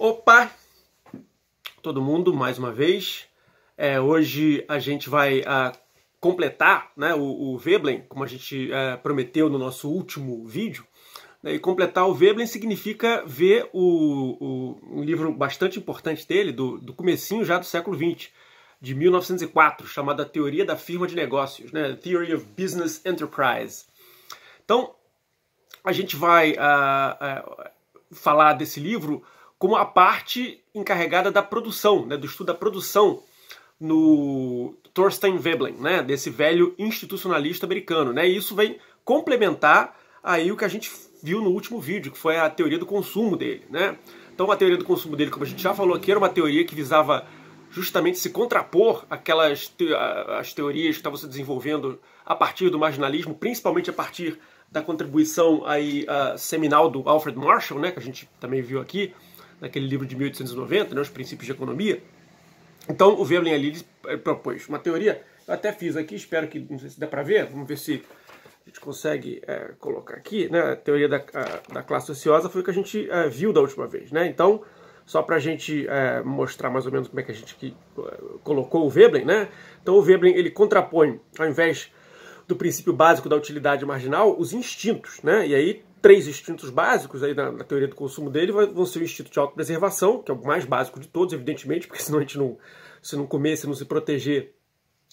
Opa! Todo mundo, mais uma vez. É, hoje a gente vai a, ah, completar né, o, o Veblen, como a gente é, prometeu no nosso último vídeo. Né, e completar o Veblen significa ver o, o, um livro bastante importante dele, do, do comecinho já do século XX, de 1904, chamado A Teoria da Firma de Negócios, né, Theory of Business Enterprise. Então, a gente vai a, ah, a, ah, falar desse livro como a parte encarregada da produção, né, do estudo da produção no Thorstein Veblen, né, desse velho institucionalista americano, né? E isso vem complementar aí o que a gente viu no último vídeo, que foi a teoria do consumo dele, né? Então a teoria do consumo dele, como a gente já falou aqui, era uma teoria que visava justamente se contrapor aquelas te as teorias que estavam se desenvolvendo a partir do marginalismo, principalmente a partir da contribuição aí uh, seminal do Alfred Marshall, né, que a gente também viu aqui, naquele livro de 1890, né, Os Princípios de Economia. Então, o Veblen ali eh, propôs uma teoria, eu até fiz aqui, espero que, não sei se dá para ver, vamos ver se a gente consegue é, colocar aqui, né, a teoria da, a, da classe ociosa foi o que a gente é, viu da última vez, né, então, só para a gente é, mostrar mais ou menos como é que a gente que, colocou o Veblen, né, então o Veblen, ele contrapõe, ao invés do princípio básico da utilidade marginal, os instintos, né, e aí três instintos básicos aí na, na, teoria do consumo dele vão ser o instinto de autopreservação, que é o mais básico de todos, evidentemente, porque senão a gente não, se não comer, se não se proteger,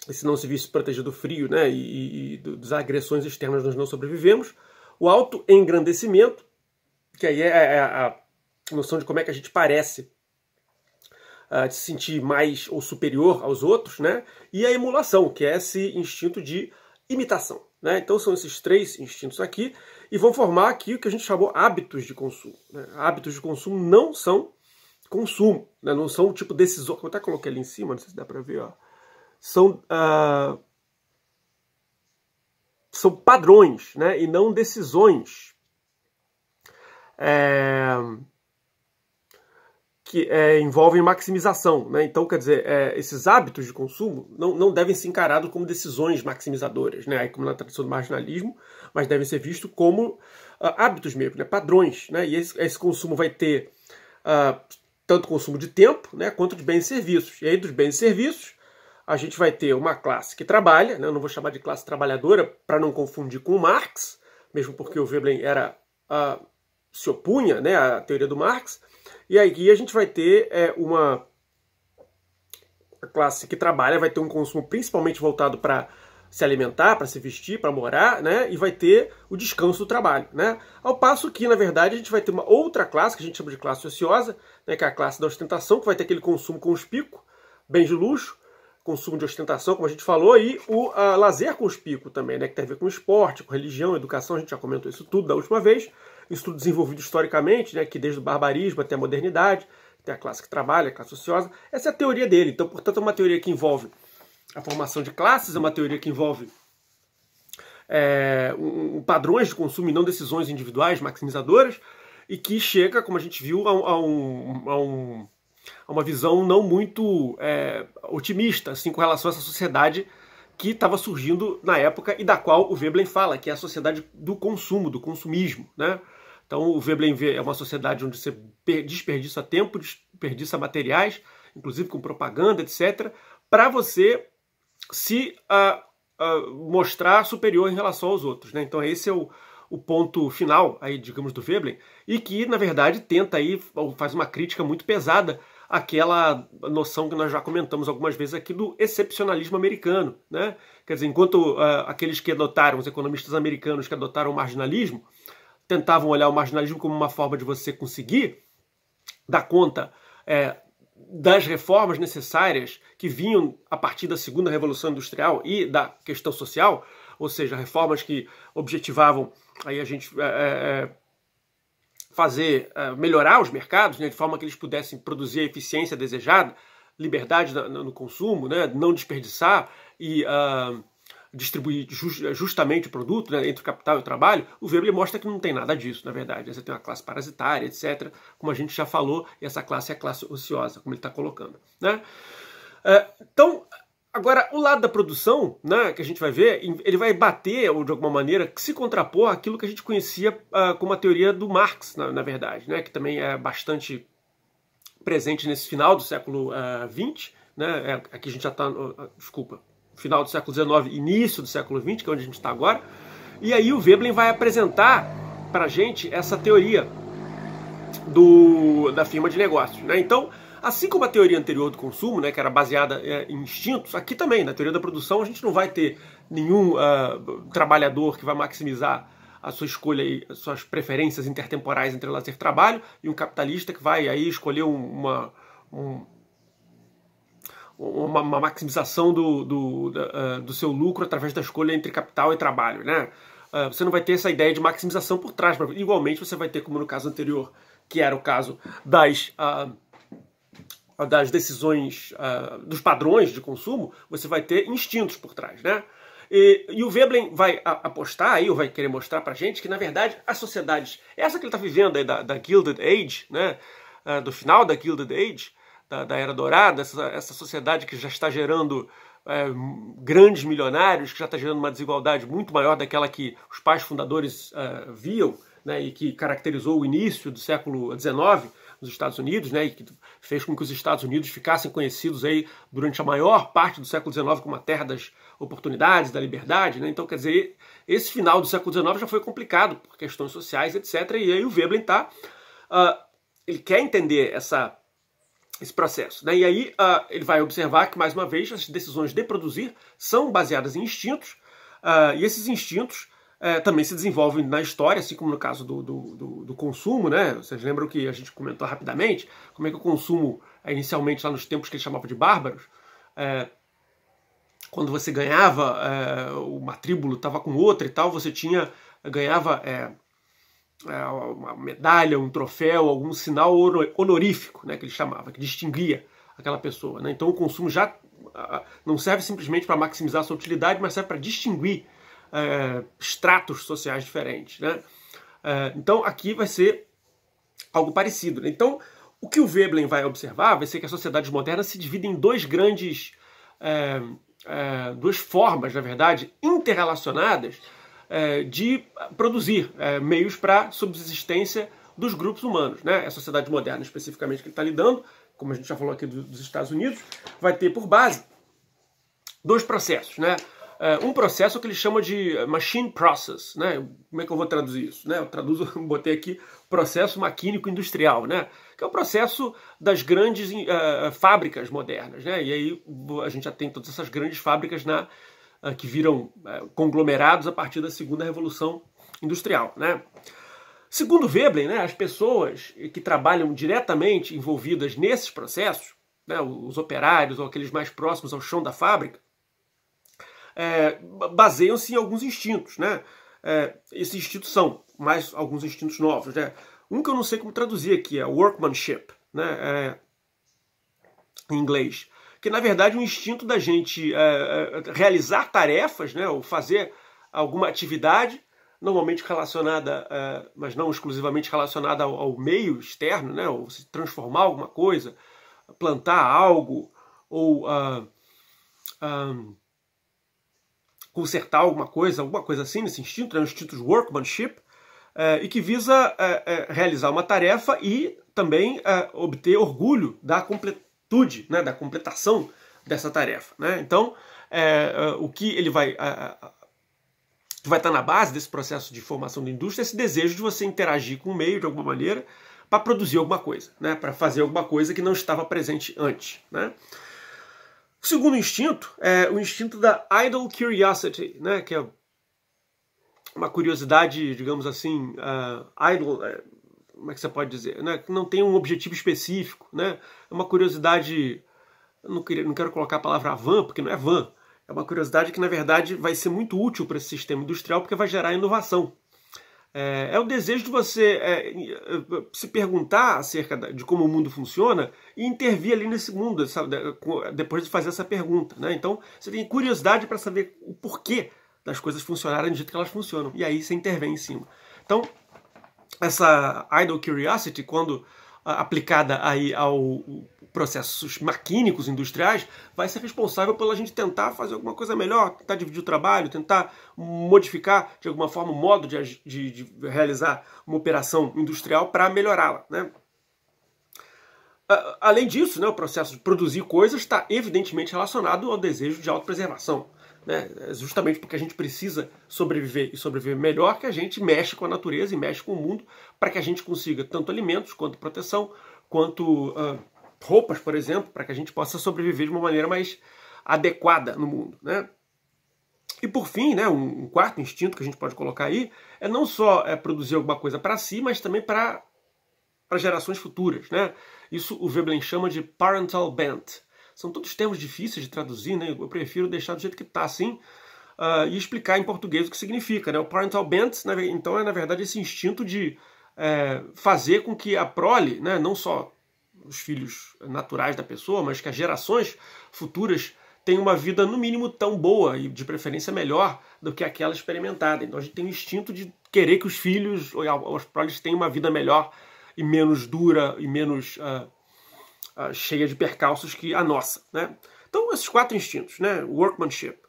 se não se visse proteger do frio né, e, e das agressões externas, nós não sobrevivemos. O autoengrandecimento, que aí é a, é, é a, noção de como é que a gente parece ah, se sentir mais ou superior aos outros, né? E a emulação, que é esse instinto de imitação. Né? Então são esses três instintos aqui e vão formar aqui o que a gente chamou hábitos de consumo. Né? Hábitos de consumo não são consumo, né? não são tipo decisões. Eu até coloquei ali em cima, não sei se dá para ver. Ó. São, ah, são padrões né? e não decisões. É que é, envolvem maximização. Né? Então, quer dizer, é, esses hábitos de consumo não, não devem ser encarados como decisões maximizadoras, né? como na tradição do marginalismo, mas devem ser vistos como uh, hábitos mesmo, né? padrões. Né? E esse, esse consumo vai ter uh, tanto consumo de tempo né? quanto de bens e serviços. E aí, dos bens e serviços, a gente vai ter uma classe que trabalha, né? eu não vou chamar de classe trabalhadora para não confundir com Marx, mesmo porque o Veblen era, uh, se opunha né, à teoria do Marx e aí a gente vai ter é, uma classe que trabalha, vai ter um consumo principalmente voltado para se alimentar, para se vestir, para morar, né? E vai ter o descanso do trabalho, né? Ao passo que, na verdade, a gente vai ter uma outra classe, que a gente chama de classe ociosa, né? que é a classe da ostentação, que vai ter aquele consumo com os picos, bens de luxo, consumo de ostentação, como a gente falou, e o lazer com os picos também, né? Que tem a ver com esporte, com religião, educação, a gente já comentou isso tudo da última vez isso tudo desenvolvido historicamente, né, que desde o barbarismo até a modernidade, até a classe que trabalha, a classe ociosa, essa é a teoria dele. Então, portanto, é uma teoria que envolve a formação de classes, é uma teoria que envolve é, um, um, padrões de consumo e não decisões individuais maximizadoras, e que chega, como a gente viu, a, a, um, a, um, a uma visão não muito é, otimista assim, com relação a essa sociedade que estava surgindo na época e da qual o Veblen fala, que é a sociedade do consumo, do consumismo, né? Então o VBMV é uma sociedade onde você desperdiça tempo, desperdiça materiais, inclusive com propaganda, etc., para você se uh, uh, mostrar superior em relação aos outros. Né? Então esse é o, o ponto final, aí, digamos, do Veblen, e que, na verdade, tenta aí, faz uma crítica muito pesada àquela noção que nós já comentamos algumas vezes aqui do excepcionalismo americano. Né? Quer dizer, enquanto uh, aqueles que adotaram, os economistas americanos que adotaram o marginalismo, tentavam olhar o marginalismo como uma forma de você conseguir dar conta é, das reformas necessárias que vinham a partir da segunda revolução industrial e da questão social, ou seja, reformas que objetivavam aí a gente é, é, é fazer é, melhorar os mercados né, de forma que eles pudessem produzir a eficiência desejada, liberdade no, no consumo, né, não desperdiçar e uh, distribuir justamente o produto né, entre o capital e o trabalho, o Weber mostra que não tem nada disso, na verdade. Você tem uma classe parasitária, etc. Como a gente já falou, essa classe é a classe ociosa, como ele está colocando. Né? É, então, Agora, o lado da produção, né, que a gente vai ver, ele vai bater, ou de alguma maneira, se contrapor àquilo que a gente conhecia ah, como a teoria do Marx, na, na, verdade, né, que também é bastante presente nesse final do século XX. Uh, ah, né, é, aqui a gente já está. Uh, ah, desculpa, final do século XIX, início do século XX, que é onde a gente está agora. E aí o Veblen vai apresentar para a gente essa teoria do, da firma de negócios. Né? Então, assim como a teoria anterior do consumo, né, que era baseada é, em instintos, aqui também, na teoria da produção, a gente não vai ter nenhum uh, trabalhador que vai maximizar a sua escolha e suas preferências intertemporais entre lazer e trabalho, e um capitalista que vai aí escolher uma, um, uma, uma maximização do, do, da, ah, do seu lucro através da escolha entre capital e trabalho, né? Ah, você não vai ter essa ideia de maximização por trás. Igualmente, você vai ter, como no caso anterior, que era o caso das, uh, das decisões, uh, dos padrões de consumo, você vai ter instintos por trás, né? E, e o Veblen vai apostar aí, ou vai querer mostrar pra gente, que na verdade as sociedades, essa que ele está vivendo aí da, da Gilded Age, né? Uh, do final da Gilded Age, da, da Era Dourada, essa, essa, sociedade que já está gerando é, grandes milionários, que já está gerando uma desigualdade muito maior daquela que os pais fundadores é, viam né, e que caracterizou o início do século XIX nos Estados Unidos, né, e que fez com que os Estados Unidos ficassem conhecidos aí durante a maior parte do século XIX como a terra das oportunidades, da liberdade. Né? Então, quer dizer, esse final do século XIX já foi complicado por questões sociais, etc. E aí o Veblen tá, uh, ele quer entender essa esse processo. Né? E aí uh, ele vai observar que, mais uma vez, as decisões de produzir são baseadas em instintos, uh, e esses instintos uh, também se desenvolvem na história, assim como no caso do, do, do, do, consumo. Né? Vocês lembram que a gente comentou rapidamente como é que o consumo, é inicialmente lá nos tempos que ele chamava de bárbaros, eh, quando você ganhava, eh, uma tribo estava com outra e tal, você tinha ganhava é, uma medalha, um troféu, algum sinal honorífico, né, que ele chamava, que distinguia aquela pessoa. Né? Então o consumo já não serve simplesmente para maximizar sua utilidade, mas serve para distinguir é, estratos sociais diferentes. Né? É, então aqui vai ser algo parecido. Né? Então o que o Veblen vai observar vai ser que as sociedades modernas se dividem em dois grandes, é, é, duas formas, na verdade, interrelacionadas é, de produzir é, meios para subsistência dos grupos humanos. Né? A sociedade moderna, especificamente, que ele está lidando, como a gente já falou aqui dos Estados Unidos, vai ter por base dois processos. Né? É, um processo que ele chama de machine process, né? Como é que eu vou traduzir isso? Né? Eu traduzo, botei aqui processo maquínico industrial, né? Que é o processo das grandes uh, fábricas modernas, né? E aí a gente já tem todas essas grandes fábricas na ah, que viram ah, conglomerados a partir da segunda revolução industrial, né? Segundo Veblen, né, as pessoas que trabalham diretamente envolvidas nesses processos, né, os operários ou aqueles mais próximos ao chão da fábrica, é, baseiam-se em alguns instintos, né? É, esses instintos são mais alguns instintos novos, né? Um que eu não sei como traduzir aqui é workmanship, né? É, em inglês que na verdade, o instinto da gente é, é, é, realizar tarefas, né, ou fazer alguma atividade, normalmente relacionada, é, mas não exclusivamente relacionada ao, ao, meio externo, né, ou se transformar alguma coisa, plantar algo, ou ah, ah, consertar alguma coisa, alguma coisa assim, nesse instinto, né, o instinto de workmanship, é, e que visa realizar uma tarefa e também obter orgulho da, completude, né, da completação dessa tarefa. Né? Então, é, é o que ele vai, vai estar tá na base desse processo de formação da indústria é esse desejo de você interagir com o meio de alguma maneira para produzir alguma coisa, né? para fazer alguma coisa que não estava presente antes. Né? O segundo instinto é o instinto da idle curiosity, né? que é uma curiosidade, digamos assim, uh, idle, é, como é que você pode dizer, né, não tem um objetivo específico, né? É uma curiosidade, não, queria, não quero colocar a palavra van, porque não é van. É uma curiosidade que, na verdade, vai ser muito útil para esse sistema industrial, porque vai gerar inovação. É, é o desejo de você é, se perguntar acerca de como o mundo funciona e intervir ali nesse mundo, sabe, depois de fazer essa pergunta. Né? Então, você tem curiosidade para saber o porquê das coisas funcionarem do jeito que elas funcionam. E aí você intervém em cima. Então, essa idle curiosity, quando aplicada aí ao processos maquínicos industriais, vai ser responsável pela gente tentar fazer alguma coisa melhor, tentar dividir o trabalho, tentar modificar de alguma forma o modo de, de, de realizar uma operação industrial para melhorá-la, né? Além disso, né, o processo de produzir coisas está evidentemente relacionado ao desejo de autopreservação. Né? Justamente porque a gente precisa sobreviver e sobreviver melhor, que a gente mexe com a natureza e mexe com o mundo para que a gente consiga tanto alimentos quanto proteção, quanto uh, roupas, por exemplo, para que a gente possa sobreviver de uma maneira mais adequada no mundo. Né? E por fim, né, um quarto instinto que a gente pode colocar aí é não só é, produzir alguma coisa para si, mas também para gerações futuras. Né? Isso o Veblen chama de parental bent, são todos termos difíceis de traduzir, né? Eu prefiro deixar do jeito que está, assim, uh, e explicar em português o que significa, né? O parental bent, né, então, é, na verdade, esse instinto de é, fazer com que a prole, né, não só os filhos naturais da pessoa, mas que as gerações futuras tenham uma vida, no mínimo, tão boa e, de preferência, melhor do que aquela experimentada. Então, a gente tem o instinto de querer que os filhos ou as proles tenham uma vida melhor e menos dura e menos uh, ah, cheia de percalços que a nossa. Né? Então, esses quatro instintos, né? workmanship,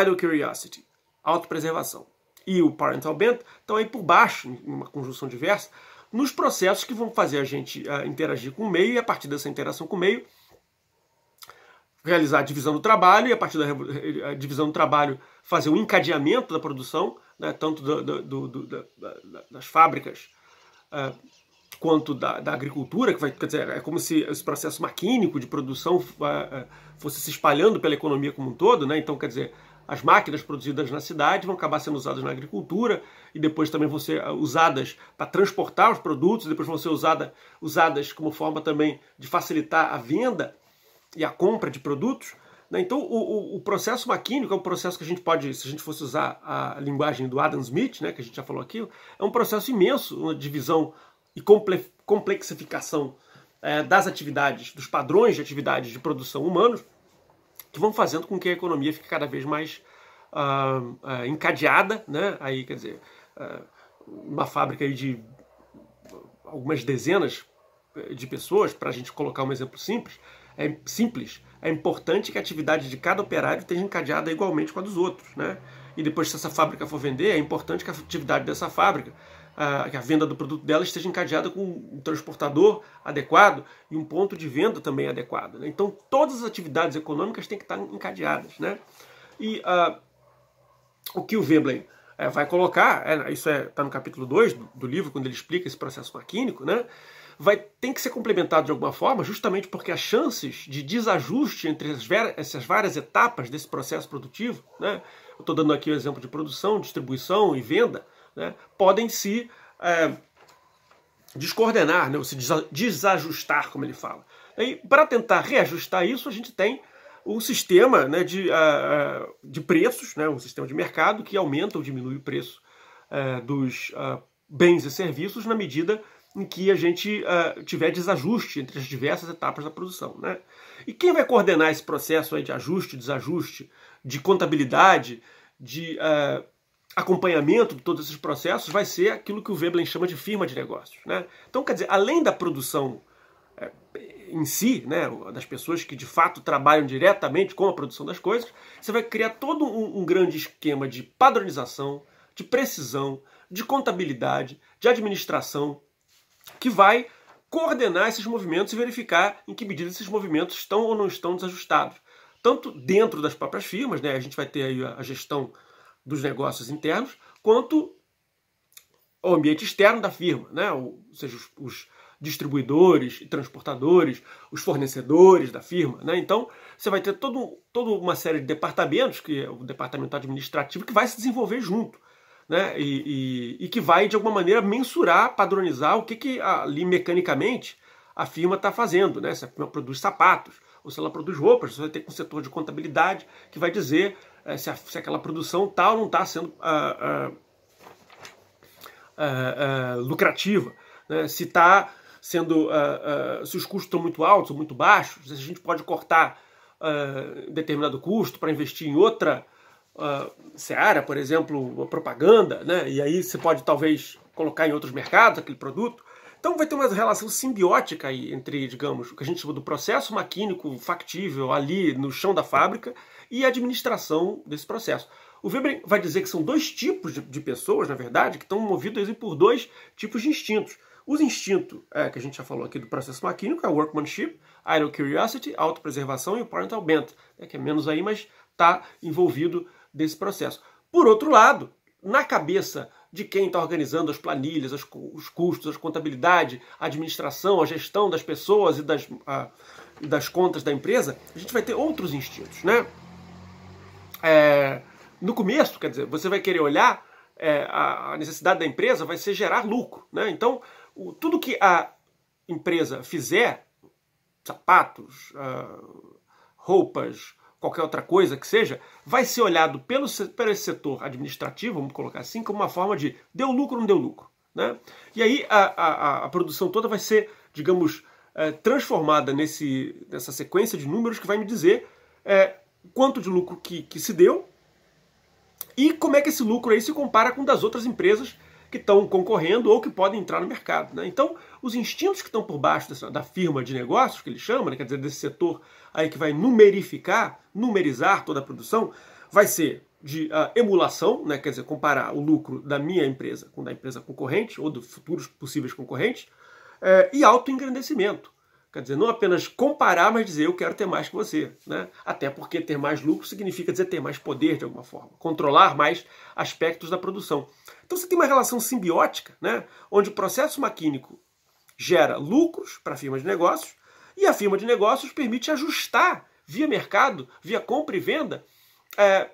idle curiosity, autopreservação e o parental bent, estão aí por baixo, em uma conjunção diversa, nos processos que vão fazer a gente uh, interagir com o meio e, a partir dessa interação com o meio, realizar a divisão do trabalho e, a partir da eh, divisão do trabalho, fazer o um encadeamento da produção, né? tanto do, do, do, das fábricas. Uh, quanto da, da, agricultura, que vai, quer dizer, é como se esse processo maquínico de produção ah, ah, fosse se espalhando pela economia como um todo, né? Então, quer dizer, as máquinas produzidas na cidade vão acabar sendo usadas na agricultura e depois também vão ser ah, usadas para transportar os produtos, depois vão ser usada, usadas como forma também de facilitar a venda e a compra de produtos. Né? Então, o, o, o, processo maquínico é um processo que a gente pode, se a gente fosse usar a linguagem do Adam Smith, né, que a gente já falou aqui, é um processo imenso, uma divisão e complexificação é, das atividades, dos padrões de atividades de produção humanos, que vão fazendo com que a economia fique cada vez mais ah, ah, encadeada, né? Aí, quer dizer, ah, uma fábrica de algumas dezenas de pessoas, para a gente colocar um exemplo simples, é simples, é importante que a atividade de cada operário esteja encadeada igualmente com a dos outros, né? E depois, se essa fábrica for vender, é importante que a atividade dessa fábrica a, que a venda do produto dela esteja encadeada com um transportador adequado e um ponto de venda também adequado. Né? Então, todas as atividades econômicas têm que estar encadeadas. Né? E uh, o que o Veblen é, vai colocar, é, isso está é, tá no capítulo 2 do, do, livro, quando ele explica esse processo maquínico, né? vai, tem que ser complementado de alguma forma, justamente porque as chances de desajuste entre as, essas várias etapas desse processo produtivo, né? eu estou dando aqui o exemplo de produção, distribuição e venda, né, podem se é, descoordenar, né, ou se desajustar, como ele fala. E para tentar reajustar isso, a gente tem um sistema né, de, uh, de preços, né, um sistema de mercado que aumenta ou diminui o preço uh, dos uh, bens e serviços na medida em que a gente tiver desajuste entre as diversas etapas da produção. Né? E quem vai coordenar esse processo de ajuste, desajuste, de contabilidade, de acompanhamento de todos esses processos vai ser aquilo que o Veblen chama de firma de negócios. Né? Então, quer dizer, além da produção é, em si, né, das pessoas que de fato trabalham diretamente com a produção das coisas, você vai criar todo um, um grande esquema de padronização, de precisão, de contabilidade, de administração, que vai coordenar esses movimentos e verificar em que medida esses movimentos estão ou não estão desajustados. Tanto dentro das próprias firmas, né, a gente vai ter aí a gestão dos negócios internos, quanto ao ambiente externo da firma, né? ou seja, os, os distribuidores e transportadores, os fornecedores da firma. Né? Então, você vai ter todo, toda uma série de departamentos, que é o departamento administrativo, que vai se desenvolver junto. Né? E, e, e que vai, de alguma maneira, mensurar, padronizar o que, que ali mecanicamente a firma está fazendo, né? se a firma produz sapatos ou se ela produz roupas, você vai ter um setor de contabilidade que vai dizer é, se, a, se, aquela produção tal tá não está sendo ah, ah, ah, lucrativa, né? se está sendo se os custos estão muito altos ou muito baixos, se a gente pode cortar determinado custo para investir em outra seara, por exemplo, propaganda, né? e aí você pode talvez colocar em outros mercados aquele produto. Então vai ter uma relação simbiótica aí entre, digamos, o que a gente chama do processo maquínico factível ali no chão da fábrica e a administração desse processo. O Weber vai dizer que são dois tipos de, pessoas, na verdade, que estão movidas por dois tipos de instintos. Os instintos, é, que a gente já falou aqui do processo maquínico, é o workmanship, idle curiosity, autopreservação e o parental bent, né, que é menos aí, mas está envolvido desse processo. Por outro lado, na cabeça de quem está organizando as planilhas, as, os custos, a contabilidade, a administração, a gestão das pessoas e das, a, das contas da empresa, a gente vai ter outros instintos, né? É, no começo, quer dizer, você vai querer olhar é, a, a, necessidade da empresa vai ser gerar lucro, né? Então, o, tudo que a empresa fizer, sapatos, uh, roupas, qualquer outra coisa que seja, vai ser olhado pelo, pelo esse setor administrativo, vamos colocar assim, como uma forma de deu lucro ou não deu lucro. Né? E aí a, a, a produção toda vai ser, digamos, é, transformada nesse, nessa sequência de números que vai me dizer é, quanto de lucro que, que se deu e como é que esse lucro aí se compara com das outras empresas que estão concorrendo ou que podem entrar no mercado. Né? Então, os instintos que estão por baixo dessa, da firma de negócios, que ele chama, né, quer dizer, desse setor aí que vai numerificar, numerizar toda a produção, vai ser de uh, emulação, né, quer dizer, comparar o lucro da minha empresa com da empresa concorrente ou dos futuros possíveis concorrentes, é, e autoengrandecimento. Quer dizer, não apenas comparar, mas dizer eu quero ter mais que você. Né? Até porque ter mais lucro significa dizer ter mais poder de alguma forma, controlar mais aspectos da produção. Então você tem uma relação simbiótica, né? onde o processo maquínico gera lucros para a firma de negócios e a firma de negócios permite ajustar via mercado, via compra e venda, é,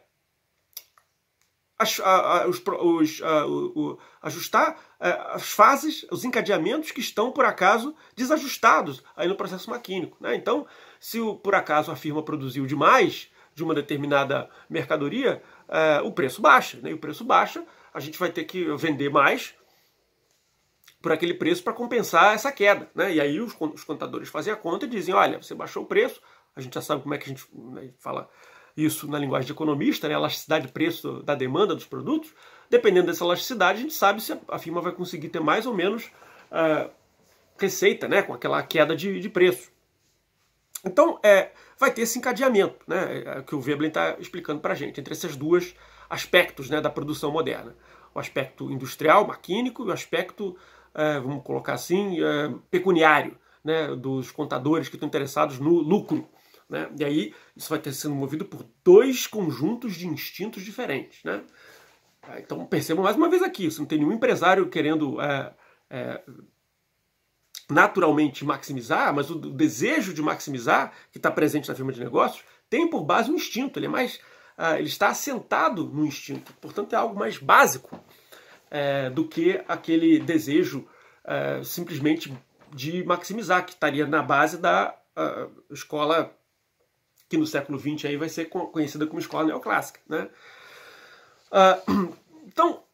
as, a, a, os, os, a, o, o, ajustar é, as fases, os encadeamentos que estão, por acaso, desajustados aí no processo maquínico. Né? Então, se o, por acaso a firma produziu demais de uma determinada mercadoria, é, o preço baixa. Né? E o preço baixa, a gente vai ter que vender mais por aquele preço para compensar essa queda. Né? E aí os, os contadores fazem a conta e dizem: olha, você baixou o preço, a gente já sabe como é que a gente né, fala isso na linguagem de economista, né? elasticidade de preço da demanda dos produtos. Dependendo dessa elasticidade, a gente sabe se a firma vai conseguir ter mais ou menos uh, receita né? com aquela queda de, de preço. Então, é, vai ter esse encadeamento né? É, é que o Veblen está explicando para a gente, entre esses dois aspectos né, da produção moderna. O aspecto industrial, maquínico, e o aspecto é, vamos colocar assim, é, pecuniário, né, dos contadores que estão interessados no lucro. Né? E aí isso vai ter sendo movido por dois conjuntos de instintos diferentes. Né? Ah, então percebam mais uma vez aqui, você não tem nenhum empresário querendo é, é, naturalmente maximizar, mas o desejo de maximizar que está presente na firma de negócios tem por base um instinto. Ele é mais, ah, ele está assentado no instinto. Portanto é algo mais básico é, do que aquele desejo é, simplesmente de maximizar, que estaria na base da escola que no século XX aí vai ser conhecida como escola neoclássica. Né? Ah, então,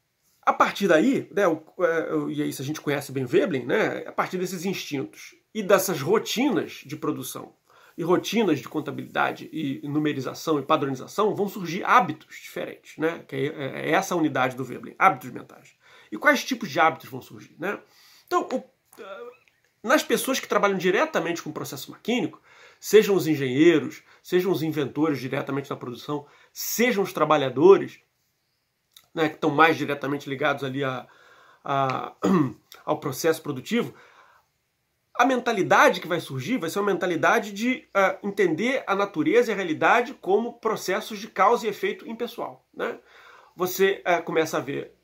a partir daí, né, é, e isso a gente conhece bem Veblen, né, a partir desses instintos e dessas rotinas de produção e rotinas de contabilidade e numerização e padronização, vão surgir hábitos diferentes, né? Que é, é essa unidade do Veblen, hábitos mentais. E quais tipos de hábitos vão surgir, né? Então, o, ah, nas pessoas que trabalham diretamente com o processo maquínico, sejam os engenheiros, sejam os inventores diretamente na produção, sejam os trabalhadores, né, que estão mais diretamente ligados ali a, a, ao processo produtivo, a mentalidade que vai surgir vai ser uma mentalidade de uh, entender a natureza e a realidade como processos de causa e efeito impessoal. Né? Você uh, começa a ver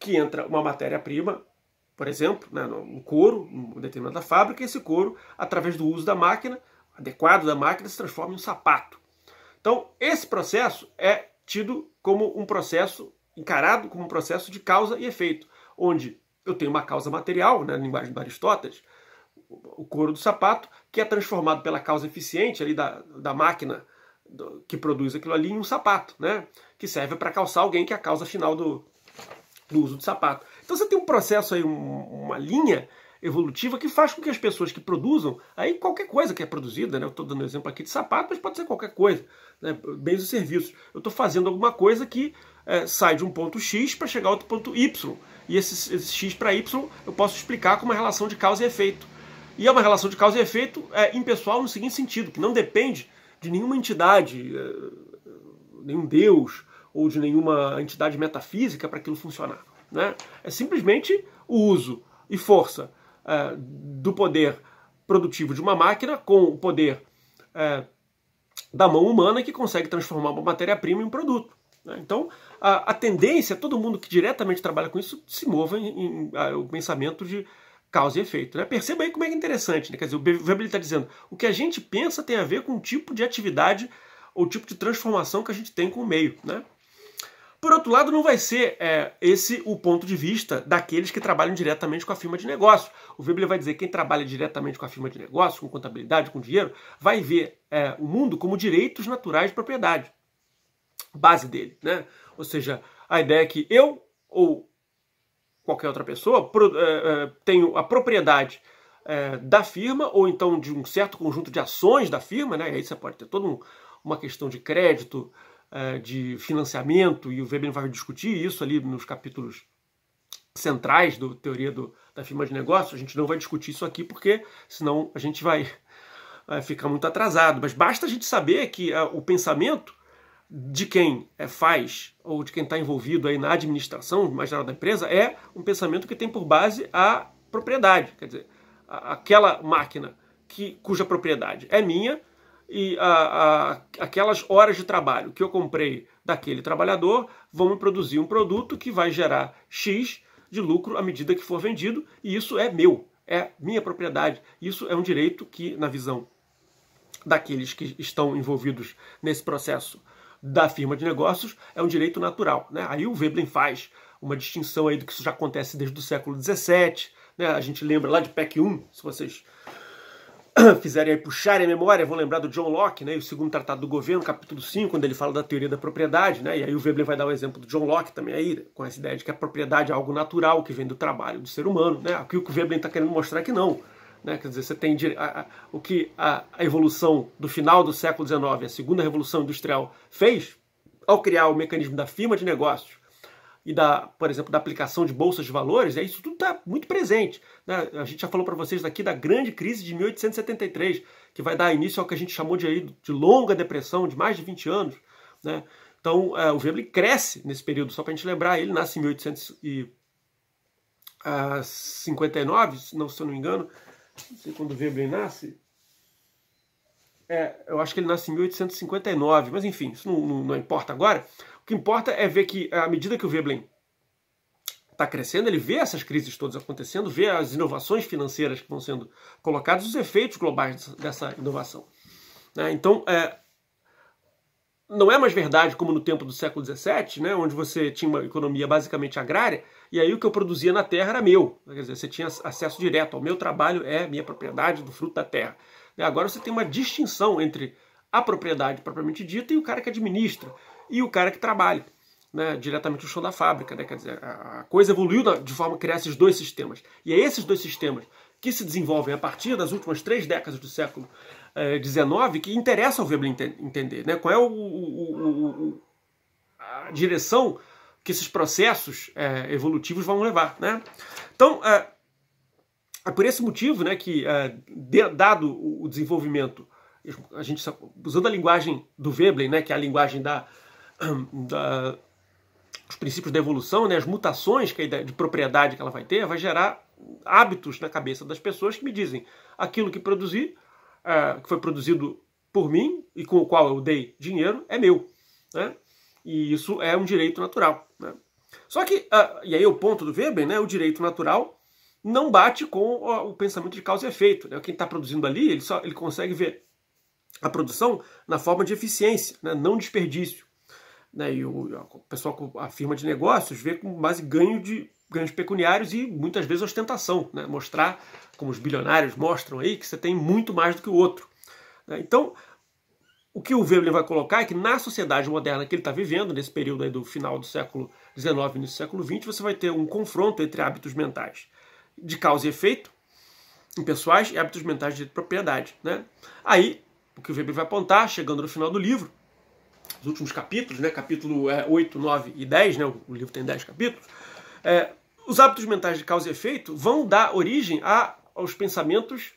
que entra uma matéria-prima, por exemplo, né, um couro, uma determinada fábrica, e esse couro, através do uso da máquina, adequado da máquina, se transforma em um sapato. Então, esse processo é tido como um processo, encarado como um processo de causa e efeito, onde eu tenho uma causa material, né, na né, linguagem do Aristóteles, o couro do sapato, que é transformado pela causa eficiente ali da, da máquina do, que produz aquilo ali em um sapato, né? Que serve para calçar alguém, que é a causa final do, do uso do sapato. Então você tem um processo aí, um, uma linha evolutiva que faz com que as pessoas que produzam, aí qualquer coisa que é produzida, né? Eu estou dando exemplo aqui de sapato, mas pode ser qualquer coisa, né? bens e serviços. Eu estou fazendo alguma coisa que é, sai de um ponto X para chegar a outro ponto Y. E esse, esse X para Y eu posso explicar com uma relação de causa e efeito. E é uma relação de causa e efeito é, impessoal no seguinte sentido, que não depende de nenhuma entidade, é, nenhum Deus ou de nenhuma entidade metafísica para aquilo funcionar. Né? É simplesmente o uso e força é, do poder produtivo de uma máquina com o poder é, da mão humana que consegue transformar uma matéria-prima em um produto. Né? Então, a, a tendência, todo mundo que diretamente trabalha com isso, se mova em, em, em, ah, pensamento de causa e efeito. Né? Perceba aí como é, é interessante, né? quer dizer, o Weber está dizendo o que a gente pensa tem a ver com o tipo de atividade ou tipo de transformação que a gente tem com o meio. Né? Por outro lado, não vai ser é, esse o ponto de vista daqueles que trabalham diretamente com a firma de negócio. O Weber vai dizer que quem trabalha diretamente com a firma de negócio, com contabilidade, com dinheiro, vai ver é, o mundo como direitos naturais de propriedade, base dele. Né? Ou seja, a ideia é que eu ou qualquer outra pessoa, pro, é, é, tenho a propriedade é, da firma ou então de um certo conjunto de ações da firma, né? E aí você pode ter toda um, uma questão de crédito, de financiamento, e o Weber vai discutir isso ali nos capítulos centrais do Teoria do, da Firma de Negócios. A gente não vai discutir isso aqui porque senão a gente vai ficar muito atrasado. Mas basta a gente saber que o pensamento de quem é, faz ou de quem está envolvido aí na administração mais geral da empresa é um pensamento que tem por base a propriedade, quer dizer, a, aquela máquina que, cuja propriedade é minha e a, a, aquelas horas de trabalho que eu comprei daquele trabalhador vão me produzir um produto que vai gerar X de lucro à medida que for vendido e isso é meu, é minha propriedade. Isso é um direito que, na visão daqueles que estão envolvidos nesse processo da firma de negócios é um direito natural. Né? Aí o Veblen faz uma distinção aí do que isso já acontece desde o século XVII. Né? A gente lembra lá de PEC 1, se vocês fizerem aí puxarem a memória, vão lembrar do John Locke, né? o segundo tratado do governo, capítulo 5, quando ele fala da teoria da propriedade, né? E aí o Veblen vai dar o exemplo do John Locke também aí, com essa ideia de que a propriedade é algo natural que vem do trabalho do ser humano, né? Aqui o que o Veblen está querendo mostrar é que não. Né? Quer dizer, você tem a, a, o que a, a evolução do final do século XIX, a segunda revolução industrial, fez ao criar o mecanismo da firma de negócios e da, por exemplo, da aplicação de bolsas de valores, é isso tudo está muito presente. Né? A gente já falou para vocês daqui da grande crise de 1873, que vai dar início ao que a gente chamou de, aí, de longa depressão, de mais de 20 anos. Né? Então, é, o Weber cresce nesse período, só para a gente lembrar, ele nasce em 1859, ah, não, se eu não me engano, o Veblen nasce. É, eu acho que ele nasce em 1859, mas enfim, isso não, não, não importa agora. O que importa é ver que, à medida que o Veblen está crescendo, ele vê essas crises todas acontecendo, vê as inovações financeiras que vão sendo colocadas, os efeitos globais dessa inovação. Né? Então, é, não é mais verdade como no tempo do século XVII, né, onde você tinha uma economia basicamente agrária, e aí o que eu produzia na terra era meu. Quer dizer, você tinha acesso direto ao meu trabalho, é minha propriedade do fruto da terra. Agora você tem uma distinção entre a propriedade propriamente dita e o cara que administra, e o cara que trabalha. Né, diretamente no chão da fábrica, né, quer dizer, a coisa evoluiu de forma a criar esses dois sistemas. E é esses dois sistemas que se desenvolvem a partir das últimas três décadas do século 19 eh, que interessa ao Veblen entender, né? Qual é o, o, o, a direção que esses processos é, evolutivos vão levar, né? Então, é, é por esse motivo, né, que de, dado o desenvolvimento, a gente usando a linguagem do Veblen, né, que é a linguagem da, da os princípios da evolução, né, as mutações que de propriedade que ela vai ter, vai gerar hábitos na cabeça das pessoas que me dizem aquilo que produzi uh, que foi produzido por mim e com o qual eu dei dinheiro é meu. Né? E isso é um direito natural. Né? Só que, uh, e aí é o ponto do Weber, né, o direito natural não bate com o pensamento de causa e efeito. Né? Quem está produzindo ali, ele, só, ele consegue ver a produção na forma de eficiência, né? não desperdício. Né? E o, o pessoal com a firma de negócios vê com base ganho de ganhos pecuniários e muitas vezes ostentação, né? mostrar, como os bilionários mostram aí, que você tem muito mais do que o outro. Né? Então, o que o Weber vai colocar é que na sociedade moderna que ele está vivendo, nesse período aí do final do século XIX e início do século XX, você vai ter um confronto entre hábitos mentais de causa e efeito, impessoais, e hábitos mentais de propriedade. Né? Aí, o que o Weber vai apontar, chegando no final do livro, os últimos capítulos, né, capítulo é, 8, 9 e 10, né, o livro tem 10 capítulos, é, os hábitos mentais de causa e efeito vão dar origem a, aos pensamentos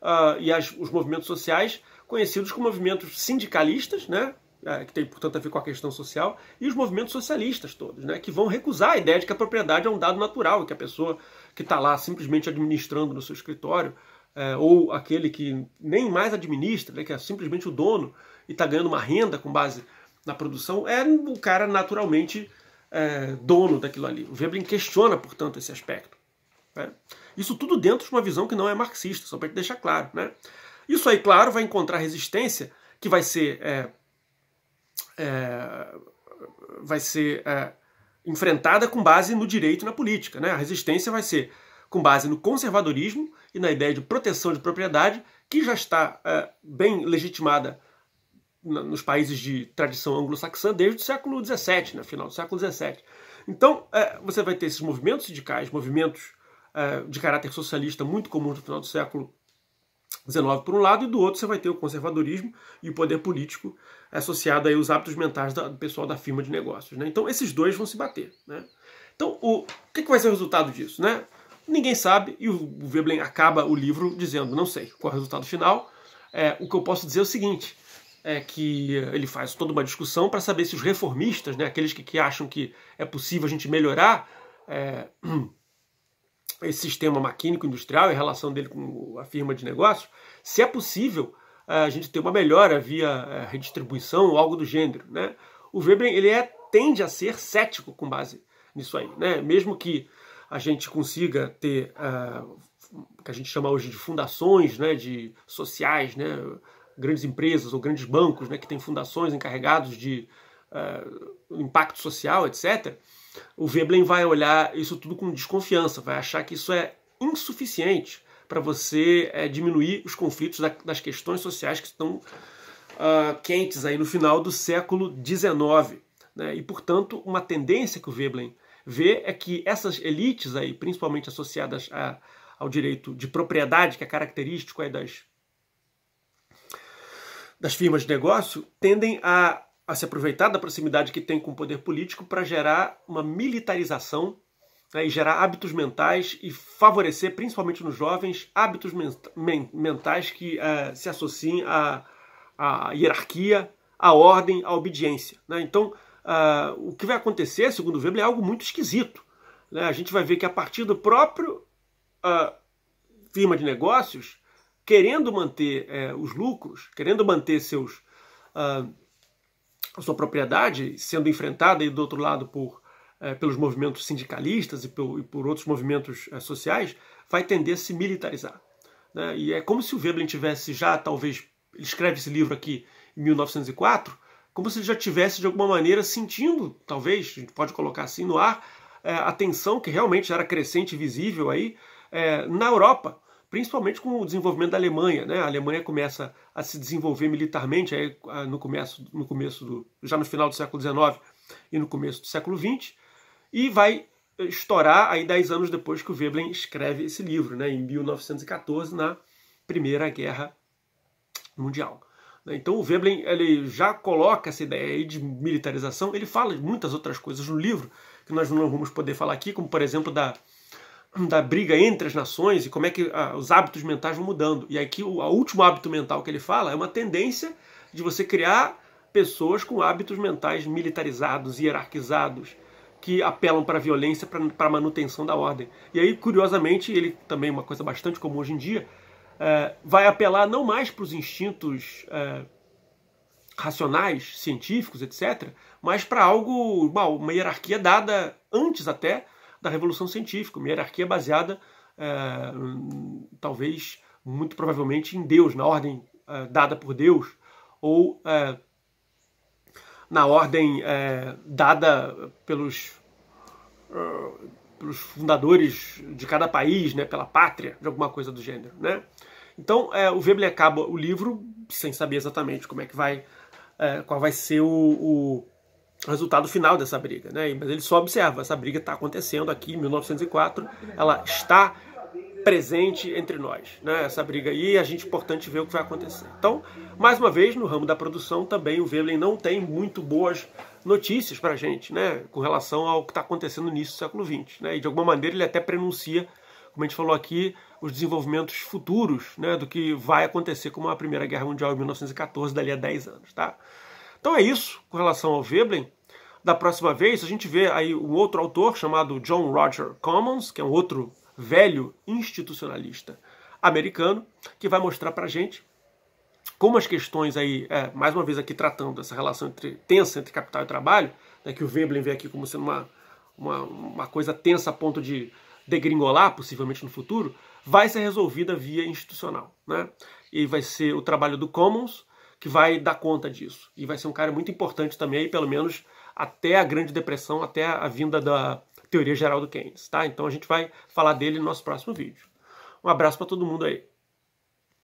uh, e aos movimentos sociais conhecidos como movimentos sindicalistas, né? É, que tem, portanto, a ver com a questão social, e os movimentos socialistas todos, né? que vão recusar a ideia de que a propriedade é um dado natural, que a pessoa que está lá simplesmente administrando no seu escritório, é, ou aquele que nem mais administra, né? que é simplesmente o dono e está ganhando uma renda com base na produção, é um cara naturalmente é, dono daquilo ali. O Veblen questiona, portanto, esse aspecto. Né? Isso tudo dentro de uma visão que não é marxista, só para deixar claro. Né? Isso aí, claro, vai encontrar resistência que vai ser. É, é, vai ser é, enfrentada com base no direito e na política. Né? A resistência vai ser com base no conservadorismo e na ideia de proteção de propriedade, que já está é, bem legitimada nos países de tradição anglo-saxã desde o século XVII, né, final do século XVII. Então, é, você vai ter esses movimentos sindicais, movimentos é, de caráter socialista muito comuns no final do século XIX, por um lado, e do outro você vai ter o conservadorismo e o poder político associado aí aos hábitos mentais da, do pessoal da firma de negócios. Né? Então, esses dois vão se bater. Né? Então, o, que, que vai ser o resultado disso? Né? Ninguém sabe, e o Veblen acaba o livro dizendo: não sei qual é o resultado final. É, o que eu posso dizer é o seguinte é que ele faz toda uma discussão para saber se os reformistas, né, aqueles que, que acham que é possível a gente melhorar é, esse sistema maquínico industrial em a relação dele com a firma de negócios, se é possível é, a gente ter uma melhora via é, redistribuição ou algo do gênero. Né? O Weber ele é, tende a ser cético com base nisso aí. Né? Mesmo que a gente consiga ter é, o uh, que a gente chama hoje de fundações né, de sociais, né, grandes empresas ou grandes bancos, né, que têm fundações encarregados de uh, impacto social, etc., o Veblen vai olhar isso tudo com desconfiança, vai achar que isso é insuficiente para você é, diminuir os conflitos da, das questões sociais que estão uh, quentes aí no final do século XIX. Né? E, portanto, uma tendência que o Veblen vê é que essas elites aí, principalmente associadas a, ao direito de propriedade, que é característico aí das das firmas de negócio tendem a, a se aproveitar da proximidade que tem com o poder político para gerar uma militarização né, e gerar hábitos mentais e favorecer, principalmente nos jovens, hábitos mentais que uh, se associem à, à hierarquia, à ordem, à obediência. Né? Então, uh, o que vai acontecer, segundo Weber, é algo muito esquisito. Né? A gente vai ver que a partir do próprio uh, firma de negócios, querendo manter é, os lucros, querendo manter seus, uh, sua propriedade sendo enfrentada e do outro lado por, é, pelos movimentos sindicalistas e por, e por outros movimentos é, sociais, vai tender a se militarizar. Né? E é como se o Veblen tivesse já, talvez, ele escreve esse livro aqui em 1904, como se ele já tivesse de alguma maneira sentindo, talvez, a gente pode colocar assim no ar, é, a tensão que realmente era crescente e visível aí é, na Europa principalmente com o desenvolvimento da Alemanha. Né? A Alemanha começa a se desenvolver militarmente aí, ah, no começo, no começo do, já no final do século XIX e no começo do século XX, e vai estourar aí dez anos depois que o Veblen escreve esse livro, né, em 1914, na Primeira Guerra Mundial. Né? Então o Veblen ele já coloca essa ideia de militarização, ele fala de muitas outras coisas no livro que nós não vamos poder falar aqui, como por exemplo da da briga entre as nações e como é que ah, os hábitos mentais vão mudando. E aqui o, o último hábito mental que ele fala é uma tendência de você criar pessoas com hábitos mentais militarizados, hierarquizados, que apelam para a violência, para a manutenção da ordem. E aí, curiosamente, ele também, uma coisa bastante comum hoje em dia, é, vai apelar não mais para os instintos é, racionais, científicos, etc., mas para algo, uma, uma hierarquia dada antes até da revolução científica, uma hierarquia baseada, é, talvez, muito provavelmente, em Deus, na ordem é, dada por Deus, ou é, na ordem dada pelos, pelos fundadores de cada país, né, pela pátria, de alguma coisa do gênero. Né? Então, o Weber acaba o livro sem saber exatamente como é que vai, qual vai ser o, o resultado final dessa briga, né? Mas ele só observa, essa briga está acontecendo aqui em 1904, ela está presente entre nós, né? Essa briga aí, a gente é importante ver o que vai acontecer. Então, mais uma vez, no ramo da produção também o Veblen não tem muito boas notícias para a gente, né? Com relação ao que está acontecendo nisso do século XX, né? E de alguma maneira ele até prenuncia, como a gente falou aqui, os desenvolvimentos futuros, né? Do que vai acontecer com a Primeira Guerra Mundial em 1914, dali a 10 anos, tá? Então é isso com relação ao Veblen da próxima vez a gente vê aí um outro autor chamado John Roger Commons, que é um outro velho institucionalista americano, que vai mostrar para a gente como as questões aí, é, mais uma vez aqui tratando dessa relação entre, tensa entre capital e trabalho, né, que o Veblen vê aqui como sendo uma, uma, uma coisa tensa a ponto de degringolar, possivelmente no futuro, vai ser resolvida via institucional. Né? E vai ser o trabalho do Commons que vai dar conta disso. E vai ser um cara muito importante também, aí, pelo menos até a Grande Depressão, até a vinda da teoria geral do Keynes, tá? Então a gente vai falar dele no nosso próximo vídeo. Um abraço para todo mundo aí.